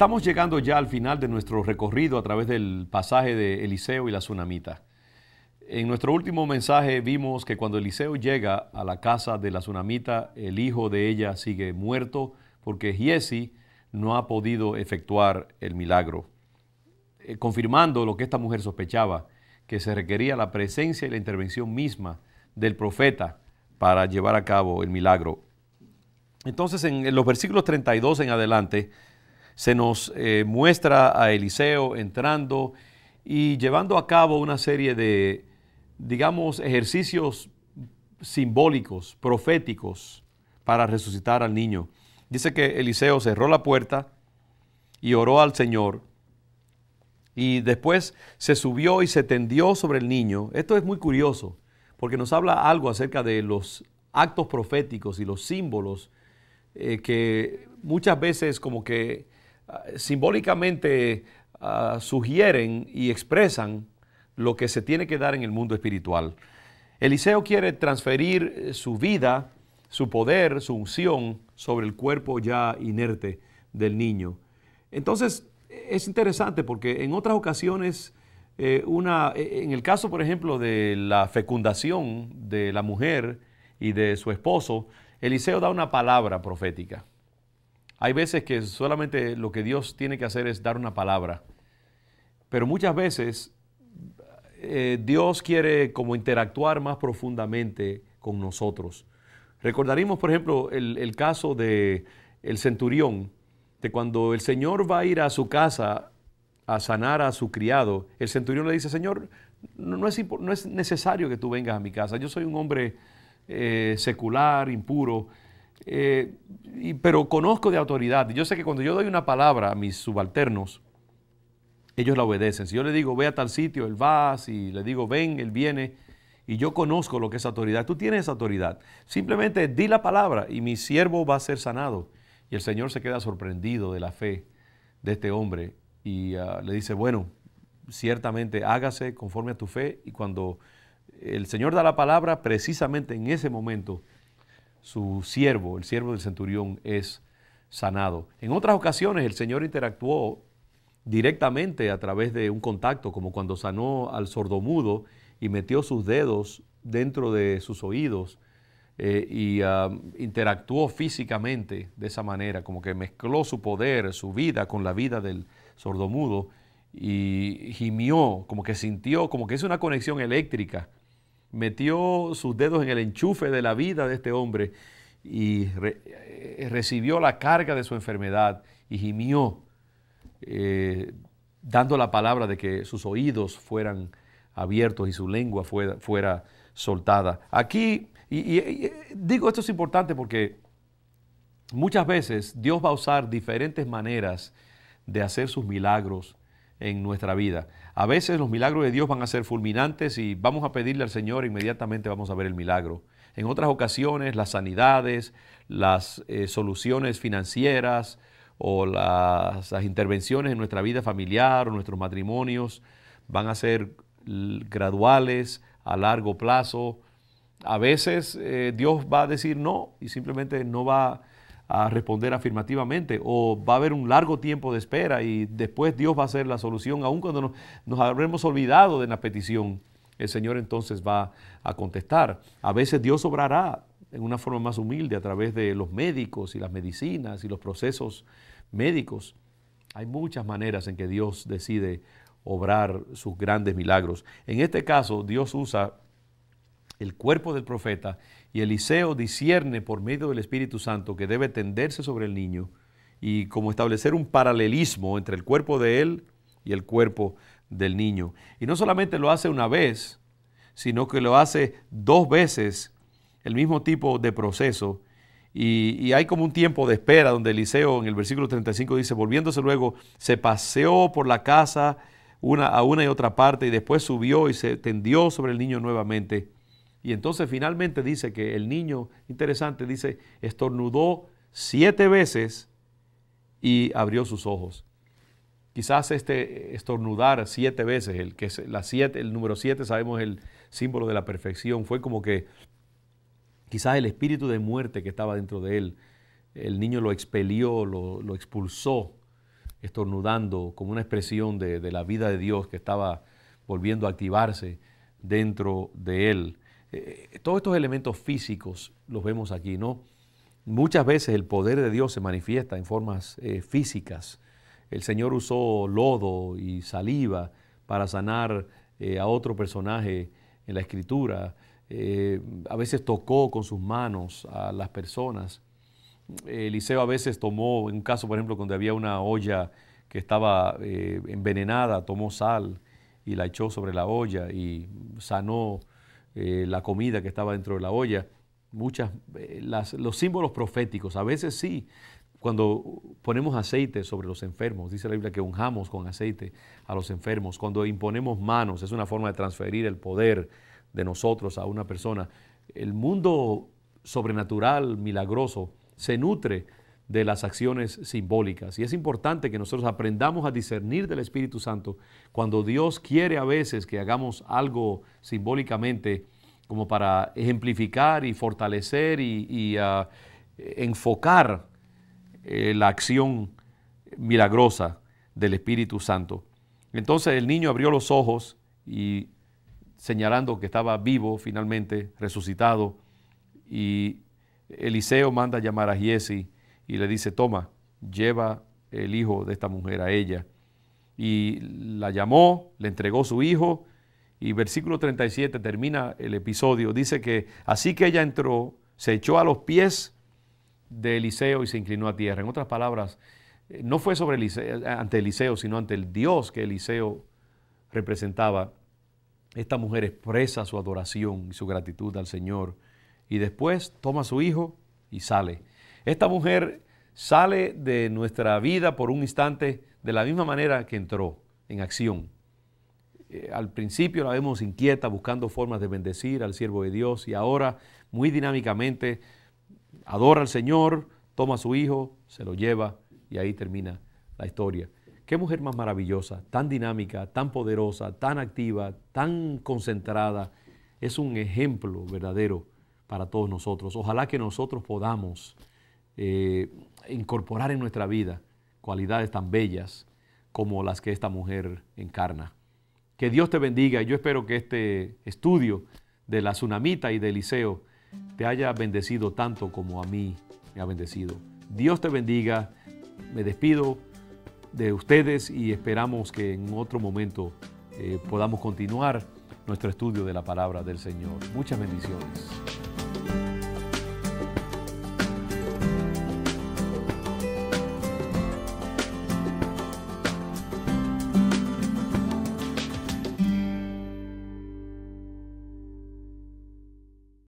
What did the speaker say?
Estamos llegando ya al final de nuestro recorrido a través del pasaje de Eliseo y la tsunamita. En nuestro último mensaje vimos que cuando Eliseo llega a la casa de la tsunamita, el hijo de ella sigue muerto porque Giesi no ha podido efectuar el milagro, eh, confirmando lo que esta mujer sospechaba, que se requería la presencia y la intervención misma del profeta para llevar a cabo el milagro. Entonces, en los versículos 32 en adelante, se nos eh, muestra a Eliseo entrando y llevando a cabo una serie de, digamos, ejercicios simbólicos, proféticos, para resucitar al niño. Dice que Eliseo cerró la puerta y oró al Señor. Y después se subió y se tendió sobre el niño. Esto es muy curioso, porque nos habla algo acerca de los actos proféticos y los símbolos eh, que muchas veces como que Ah, simbólicamente ah, sugieren y expresan lo que se tiene que dar en el mundo espiritual. Eliseo quiere transferir eh, su vida, su poder, su unción sobre el cuerpo ya inerte del niño. Entonces, es interesante porque en otras ocasiones, eh, una, e, e, en el caso, por ejemplo, de la fecundación de la mujer y de su esposo, Eliseo da una palabra profética. Hay veces que solamente lo que Dios tiene que hacer es dar una palabra, pero muchas veces eh, Dios quiere como interactuar más profundamente con nosotros. Recordaremos, por ejemplo, el, caso del centurión, de cuando el Señor va a ir a su casa a sanar a su criado, el centurión le dice, Señor, no, es, necesario que tú vengas a mi casa, yo soy un hombre eh, secular, impuro, eh, pero conozco de autoridad. Yo sé que cuando yo doy una palabra a mis subalternos, ellos la obedecen. Si yo le digo, ve a tal sitio, él va. Si le digo, ven, él viene. Y yo conozco lo que es autoridad. Tú tienes autoridad. Simplemente di la palabra y mi siervo va a ser sanado. Y el Señor se queda sorprendido de la fe de este hombre y ah, le dice, bueno, ciertamente hágase conforme a tu fe. Y cuando el Señor da la palabra, precisamente en ese momento, su siervo, el siervo del centurión, es sanado. En otras ocasiones el Señor interactuó directamente a través de un contacto, como cuando sanó al sordomudo y metió sus dedos dentro de sus oídos eh, y um, interactuó físicamente de esa manera, como que mezcló su poder, su vida con la vida del sordomudo y gimió, como que sintió, como que es una conexión eléctrica metió sus dedos en el enchufe de la vida de este hombre y eh, recibió la carga de su enfermedad y gimió, eh, dando la palabra de que sus oídos fueran abiertos y su lengua fuera, soltada. Aquí, y eh, digo esto es importante porque muchas veces Dios va a usar diferentes maneras de hacer sus milagros en nuestra vida. A veces los milagros de Dios van a ser fulminantes y vamos a pedirle al Señor, inmediatamente vamos a ver el milagro. En otras ocasiones, las sanidades, las eh, soluciones financieras o las, intervenciones en nuestra vida familiar o nuestros matrimonios van a ser graduales, a largo plazo. A veces eh, Dios va a decir no y simplemente no va a a responder afirmativamente o va a haber un largo tiempo de espera y después Dios va a ser la solución, aun cuando nos, nos habremos olvidado de la petición, el Señor entonces va a contestar. A veces Dios obrará en una forma más humilde a través de los médicos y las medicinas y los procesos médicos. Hay muchas maneras en que Dios decide obrar sus grandes milagros. En este caso, Dios usa el cuerpo del profeta, y Eliseo discierne por medio del Espíritu Santo que debe tenderse sobre el niño y como establecer un paralelismo entre el cuerpo de él y el cuerpo del niño. Y no solamente lo hace una vez, sino que lo hace dos veces el mismo tipo de proceso. Y, hay como un tiempo de espera donde Eliseo en el versículo 35 dice, volviéndose luego, se paseó por la casa una, a una y otra parte y después subió y se tendió sobre el niño nuevamente y entonces finalmente dice que el niño, interesante, dice, estornudó siete veces y abrió sus ojos. Quizás este estornudar siete veces, el, que siete, el número siete sabemos el símbolo de la perfección, fue como que quizás el espíritu de muerte que estaba dentro de él, el niño lo expelió, lo, expulsó, estornudando como una expresión de la vida de Dios que estaba volviendo a activarse dentro de él. Eh, todos estos elementos físicos los vemos aquí, ¿no? Muchas veces el poder de Dios se manifiesta en formas eh, físicas. El Señor usó lodo y saliva para sanar eh, a otro personaje en la escritura. a veces tocó con sus manos a las personas. Eliseo a veces tomó, en un caso por ejemplo, cuando había una olla que estaba envenenada, tomó sal y la echó sobre la olla y sanó eh, la comida que estaba dentro de la olla, muchas, eh, los símbolos proféticos, a veces sí, cuando ponemos aceite sobre los enfermos, dice la Biblia que unjamos con aceite a los enfermos, cuando imponemos manos, es una forma de transferir el poder de nosotros a una persona. El mundo sobrenatural, milagroso, se nutre de las acciones simbólicas. Y es importante que nosotros aprendamos a discernir del Espíritu Santo cuando Dios quiere a veces que hagamos algo simbólicamente como para ejemplificar y fortalecer y, ah, enfocar eh, la acción milagrosa del Espíritu Santo. Entonces el niño abrió los ojos y señalando que estaba vivo finalmente, resucitado, y Eliseo manda a llamar a Jesse y le dice, toma, lleva el hijo de esta mujer a ella. Y la llamó, le entregó su hijo y versículo 37 termina el episodio. Dice que así que ella entró, se echó a los pies de Eliseo y se inclinó a tierra. En otras palabras, eh, no fue sobre eh, ante Eliseo, sino ante el Dios que Eliseo representaba. Esta mujer expresa su adoración y su gratitud al Señor y después toma a su hijo y sale. Esta mujer sale de nuestra vida por un instante de la misma manera que entró, en acción. Eh, al principio la vemos inquieta, buscando formas de bendecir al siervo de Dios y ahora muy dinámicamente adora al Señor, toma a su hijo, se lo lleva y ahí termina la historia. Qué mujer más maravillosa, tan dinámica, tan poderosa, tan activa, tan concentrada. Es un ejemplo verdadero para todos nosotros. Ojalá que nosotros podamos eh, incorporar en nuestra vida cualidades tan bellas como las que esta mujer encarna. Que Dios te bendiga. y Yo espero que este estudio de la tsunamita y de Eliseo te haya bendecido tanto como a mí me ha bendecido. Dios te bendiga. Me despido de ustedes y esperamos que en otro momento eh, podamos continuar nuestro estudio de la palabra del Señor. Muchas bendiciones.